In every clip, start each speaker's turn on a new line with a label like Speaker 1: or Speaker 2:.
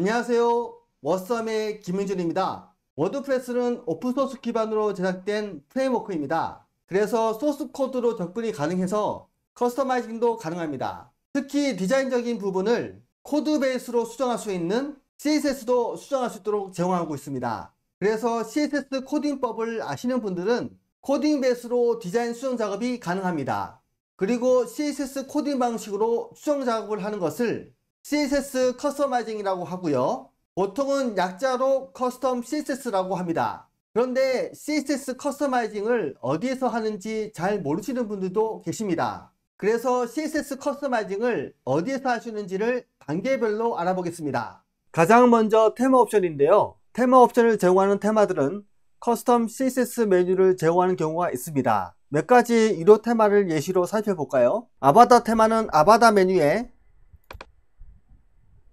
Speaker 1: 안녕하세요. 워썸의 김윤준입니다. 워드프레스는 오픈소스 기반으로 제작된 프레임워크입니다. 그래서 소스 코드로 접근이 가능해서 커스터마이징도 가능합니다. 특히 디자인적인 부분을 코드 베이스로 수정할 수 있는 CSS도 수정할 수 있도록 제공하고 있습니다. 그래서 CSS 코딩법을 아시는 분들은 코딩 베이스로 디자인 수정 작업이 가능합니다. 그리고 CSS 코딩 방식으로 수정 작업을 하는 것을 CSS 커스터마이징이라고 하고요. 보통은 약자로 커스텀 CSS라고 합니다. 그런데 CSS 커스터마이징을 어디에서 하는지 잘 모르시는 분들도 계십니다. 그래서 CSS 커스터마이징을 어디에서 하시는지를 단계별로 알아보겠습니다. 가장 먼저 테마 옵션인데요. 테마 옵션을 제공하는 테마들은 커스텀 CSS 메뉴를 제공하는 경우가 있습니다. 몇 가지 유료 테마를 예시로 살펴볼까요? 아바다 테마는 아바다 메뉴에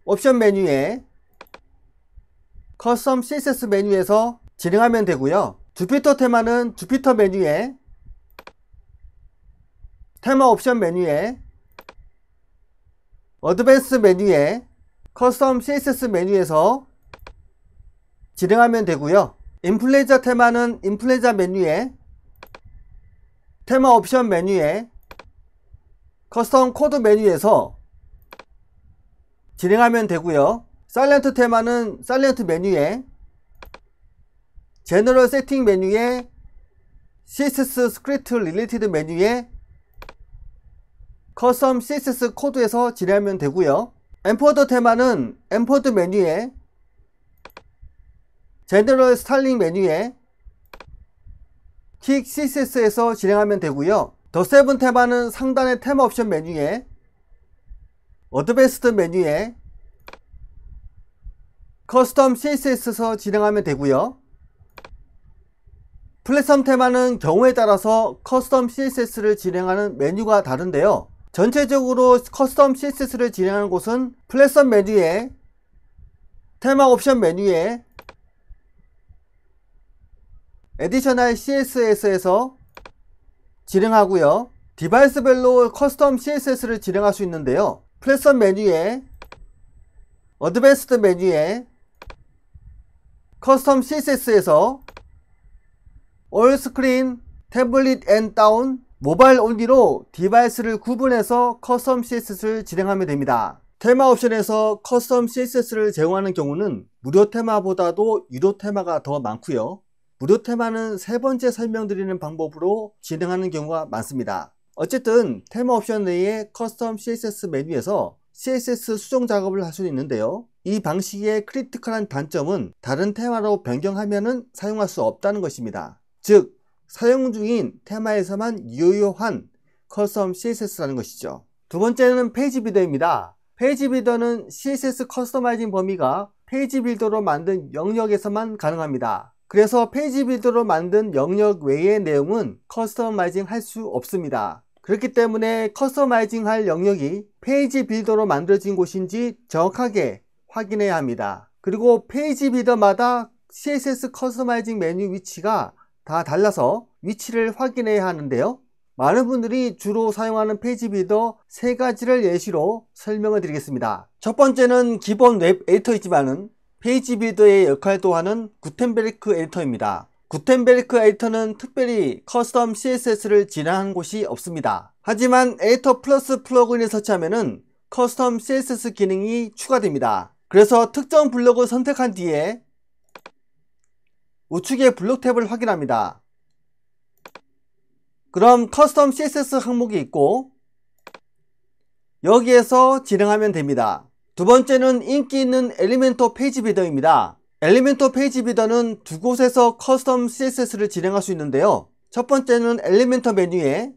Speaker 1: 옵션 메뉴에 커스텀 CSS 메뉴에서 진행하면 되고요. 주피터 테마는 주피터 메뉴에 테마 옵션 메뉴에 어드밴스 메뉴에 커스텀 CSS 메뉴에서 진행하면 되고요. 인플레이저 테마는 인플레이저 메뉴에 테마 옵션 메뉴에 커스텀 코드 메뉴에서 진행하면 되고요. 사일런트 테마는 사일런트 메뉴에 제너럴 세팅 메뉴에 CSS 스크립트 릴레티드 메뉴에 커스텀 CSS 코드에서 진행하면 되고요. 엠포드 테마는 엠포드 메뉴에 제너럴 스타일링 메뉴에 킥 CSS에서 진행하면 되고요. 더 세븐 테마는 상단의 테마 옵션 메뉴에 어드밴스드 메뉴에 커스텀 CSS에서 진행하면 되고요 플랫폼 테마는 경우에 따라서 커스텀 CSS를 진행하는 메뉴가 다른데요 전체적으로 커스텀 CSS를 진행하는 곳은 플랫폼 메뉴에 테마 옵션 메뉴에 에디셔널 CSS에서 진행하고요 디바이스별로 커스텀 CSS를 진행할 수 있는데요 플랫선 메뉴에 어드밴스드 메뉴에 커스텀 CSS에서 올스크린 태블릿 앤 다운 모바일 온디로 디바이스를 구분해서 커스텀 CSS를 진행하면 됩니다. 테마 옵션에서 커스텀 CSS를 제공하는 경우는 무료 테마보다도 유료 테마가 더 많고요. 무료 테마는 세 번째 설명드리는 방법으로 진행하는 경우가 많습니다. 어쨌든 테마 옵션 내에 커스텀 CSS 메뉴에서 CSS 수정 작업을 할 수 있는데요. 이 방식의 크리티컬한 단점은 다른 테마로 변경하면 사용할 수 없다는 것입니다. 즉, 사용 중인 테마에서만 유효한 커스텀 CSS라는 것이죠. 두 번째는 페이지 빌더입니다. 페이지 빌더는 CSS 커스터마이징 범위가 페이지 빌더로 만든 영역에서만 가능합니다. 그래서 페이지 빌더로 만든 영역 외의 내용은 커스터마이징 할 수 없습니다. 그렇기 때문에 커스터마이징 할 영역이 페이지 빌더로 만들어진 곳인지 정확하게 확인해야 합니다. 그리고 페이지 빌더마다 CSS 커스터마이징 메뉴 위치가 다 달라서 위치를 확인해야 하는데요. 많은 분들이 주로 사용하는 페이지 빌더 세 가지를 예시로 설명을 드리겠습니다. 첫 번째는 기본 웹 에디터이지만은 페이지 빌더의 역할 도하는 구텐베르크 에디터입니다. 구텐베르크 에디터는 특별히 커스텀 CSS를 진화한 곳이 없습니다. 하지만 에디터 플러스 플러그인을 설치하면 커스텀 CSS 기능이 추가됩니다. 그래서 특정 블록을 선택한 뒤에 우측의 블록 탭을 확인합니다. 그럼 커스텀 CSS 항목이 있고 여기에서 진행하면 됩니다. 두 번째는 인기 있는 엘리멘토 페이지 빌더입니다. 엘리멘터 페이지 뷰더는 두 곳에서 커스텀 CSS를 진행할 수 있는데요. 첫 번째는 엘리멘터 메뉴에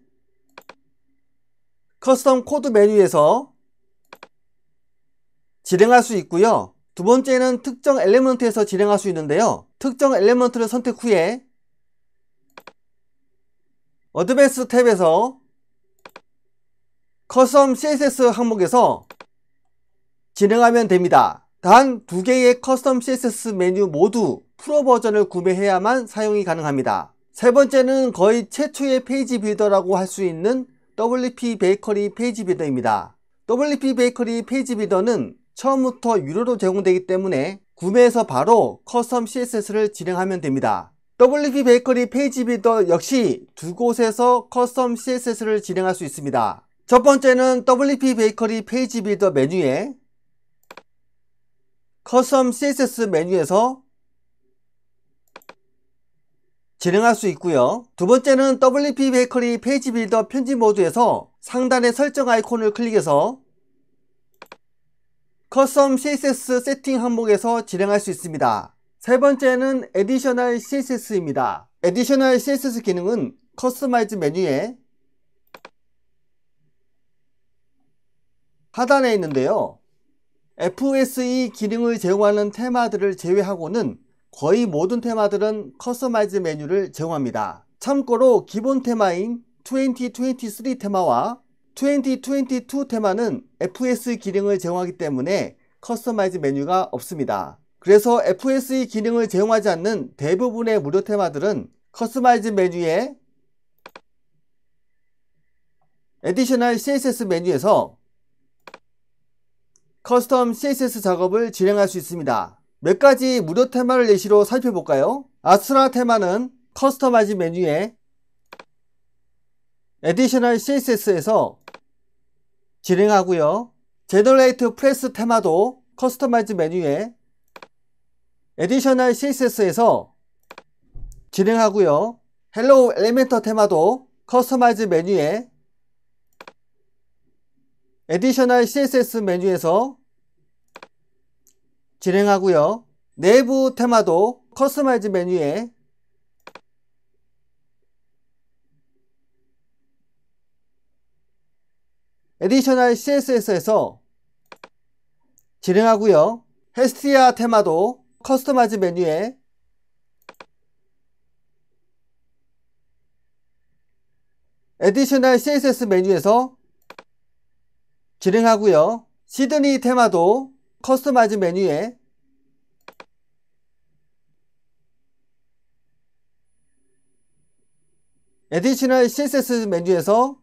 Speaker 1: 커스텀 코드 메뉴에서 진행할 수 있고요. 두 번째는 특정 엘리먼트에서 진행할 수 있는데요. 특정 엘리먼트를 선택 후에 어드밴스 탭에서 커스텀 CSS 항목에서 진행하면 됩니다. 단두 개의 커스텀 CSS 메뉴 모두 프로 버전을 구매해야만 사용이 가능합니다. 세 번째는 거의 최초의 페이지 빌더라고 할 수 있는 WP 베이커리 페이지 빌더입니다. WP 베이커리 페이지 빌더는 처음부터 유료로 제공되기 때문에 구매해서 바로 커스텀 CSS를 진행하면 됩니다. WP 베이커리 페이지 빌더 역시 두 곳에서 커스텀 CSS를 진행할 수 있습니다. 첫 번째는 WP 베이커리 페이지 빌더 메뉴에 커스텀 CSS 메뉴에서 진행할 수 있고요. 두 번째는 WP 베이커리 페이지 빌더 편집 모드에서 상단의 설정 아이콘을 클릭해서 커스텀 CSS 세팅 항목에서 진행할 수 있습니다. 세 번째는 Additional CSS입니다. Additional CSS 기능은 커스터마이즈 메뉴에 하단에 있는데요. FSE 기능을 제공하는 테마들을 제외하고는 거의 모든 테마들은 커스터마이즈 메뉴를 제공합니다. 참고로 기본 테마인 2023 테마와 2022 테마는 FSE 기능을 제공하기 때문에 커스터마이즈 메뉴가 없습니다. 그래서 FSE 기능을 제공하지 않는 대부분의 무료 테마들은 커스터마이즈 메뉴에 에디셔널 CSS 메뉴에서 커스텀 CSS 작업을 진행할 수 있습니다. 몇 가지 무료 테마를 예시로 살펴볼까요? 아스트라 테마는 커스터마이즈 메뉴에 Additional CSS에서 진행하고요. Generate Press 테마도 커스터마이즈 메뉴에 Additional CSS에서 진행하고요. Hello Elementor 테마도 커스터마이즈 메뉴에 Additional CSS 메뉴에서 진행하고요. 내부 테마도 커스터마이즈 메뉴에 에디셔널 CSS에서 진행하고요. 헤스티아 테마도 커스터마이즈 메뉴에 에디셔널 CSS 메뉴에서 진행하고요. 시드니 테마도 커스터마이즈 메뉴에 에디셔널 CSS 메뉴에서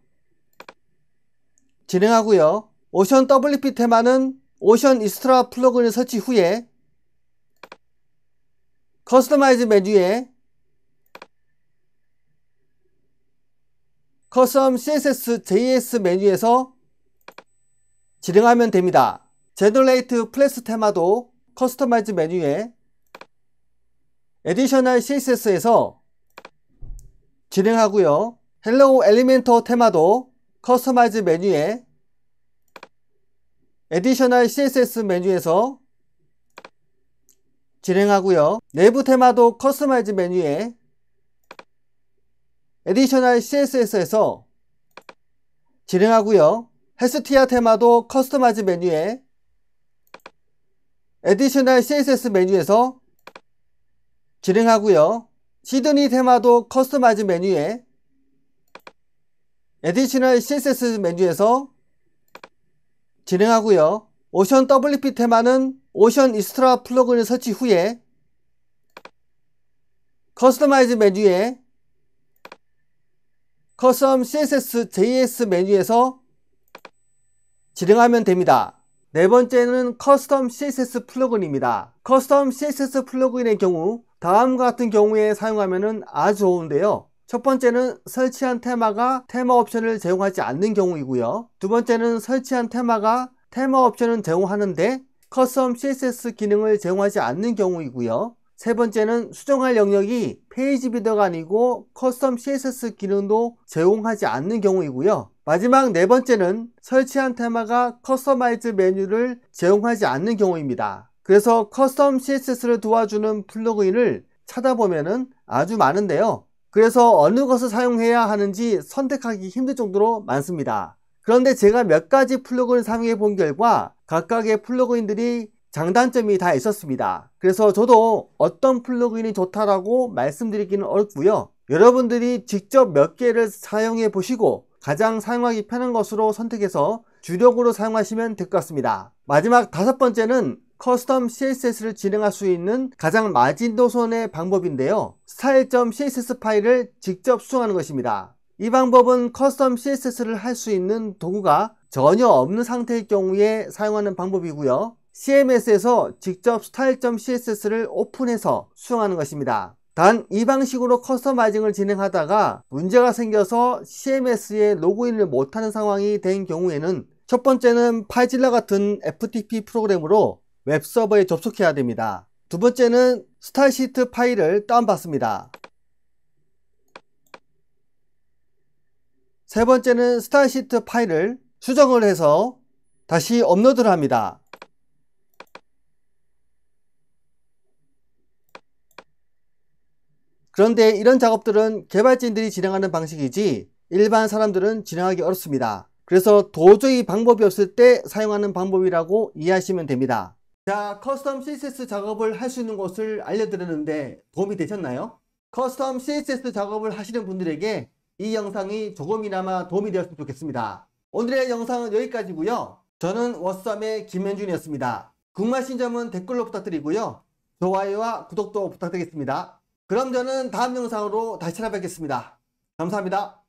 Speaker 1: 진행하고요. 오션 WP 테마는 오션 이스트라 플러그인을 설치 후에 커스터마이즈 메뉴에 커스텀 CSS JS 메뉴에서 진행하면 됩니다. 제너레이트 플래스 테마도 커스터마이즈 메뉴에 에디셔널 CSS에서 진행하고요. 헬로우 엘리멘터 테마도 커스터마이즈 메뉴에 에디셔널 CSS 메뉴에서 진행하고요. 내부 테마도 커스터마이즈 메뉴에 에디셔널 CSS에서 진행하고요. 헬스티아 테마도 커스터마이즈 메뉴에 에디셔널 CSS 메뉴에서 진행하고요. 시드니 테마도 커스터마이즈 메뉴에 에디셔널 CSS 메뉴에서 진행하고요. 오션 WP 테마는 오션 이스트라 플러그인 을 설치 후에 커스터마이즈 메뉴에 커스텀 CSS JS 메뉴에서 진행하면 됩니다. 네 번째는 커스텀 CSS 플러그인입니다. 커스텀 CSS 플러그인의 경우 다음과 같은 경우에 사용하면 아주 좋은데요. 첫 번째는 설치한 테마가 테마 옵션을 제공하지 않는 경우이고요. 두 번째는 설치한 테마가 테마 옵션은 제공하는데 커스텀 CSS 기능을 제공하지 않는 경우이고요. 세 번째는 수정할 영역이 페이지 비더가 아니고 커스텀 CSS 기능도 제공하지 않는 경우이고요. 마지막 네 번째는 설치한 테마가 커스터마이즈 메뉴를 제공하지 않는 경우입니다. 그래서 커스텀 CSS를 도와주는 플러그인을 찾아보면 아주 많은데요. 그래서 어느 것을 사용해야 하는지 선택하기 힘들 정도로 많습니다. 그런데 제가 몇 가지 플러그인 을 사용해 본 결과 각각의 플러그인들이 장단점이 다 있었습니다. 그래서 저도 어떤 플러그인이 좋다라고 말씀드리기는 어렵고요. 여러분들이 직접 몇 개를 사용해 보시고 가장 사용하기 편한 것으로 선택해서 주력으로 사용하시면 될 것 같습니다. 마지막 다섯 번째는 커스텀 CSS를 진행할 수 있는 가장 마진도 선의 방법인데요. 스타일점 c s s 파일을 직접 수정하는 것입니다. 이 방법은 커스텀 CSS를 할 수 있는 도구가 전혀 없는 상태일 경우에 사용하는 방법이고요. CMS에서 직접 스타일점 c s s 를 오픈해서 수정하는 것입니다. 단이 방식으로 커스터마이징을 진행하다가 문제가 생겨서 CMS에 로그인을 못하는 상황이 된 경우에는 첫 번째는 파일질러 같은 FTP 프로그램으로 웹서버에 접속해야 됩니다. 두 번째는 스타일시트 파일을 다운받습니다. 세 번째는 스타일시트 파일을 수정을 해서 다시 업로드를 합니다. 그런데 이런 작업들은 개발진들이 진행하는 방식이지 일반 사람들은 진행하기 어렵습니다. 그래서 도저히 방법이 없을 때 사용하는 방법이라고 이해하시면 됩니다. 자, 커스텀 CSS 작업을 할 수 있는 곳을 알려드렸는데 도움이 되셨나요? 커스텀 CSS 작업을 하시는 분들에게 이 영상이 조금이나마 도움이 되었으면 좋겠습니다. 오늘의 영상은 여기까지고요. 저는 워썸의 김현준이었습니다. 궁금하신 점은 댓글로 부탁드리고요. 좋아요와 구독도 부탁드리겠습니다. 그럼 저는 다음 영상으로 다시 찾아뵙겠습니다. 감사합니다.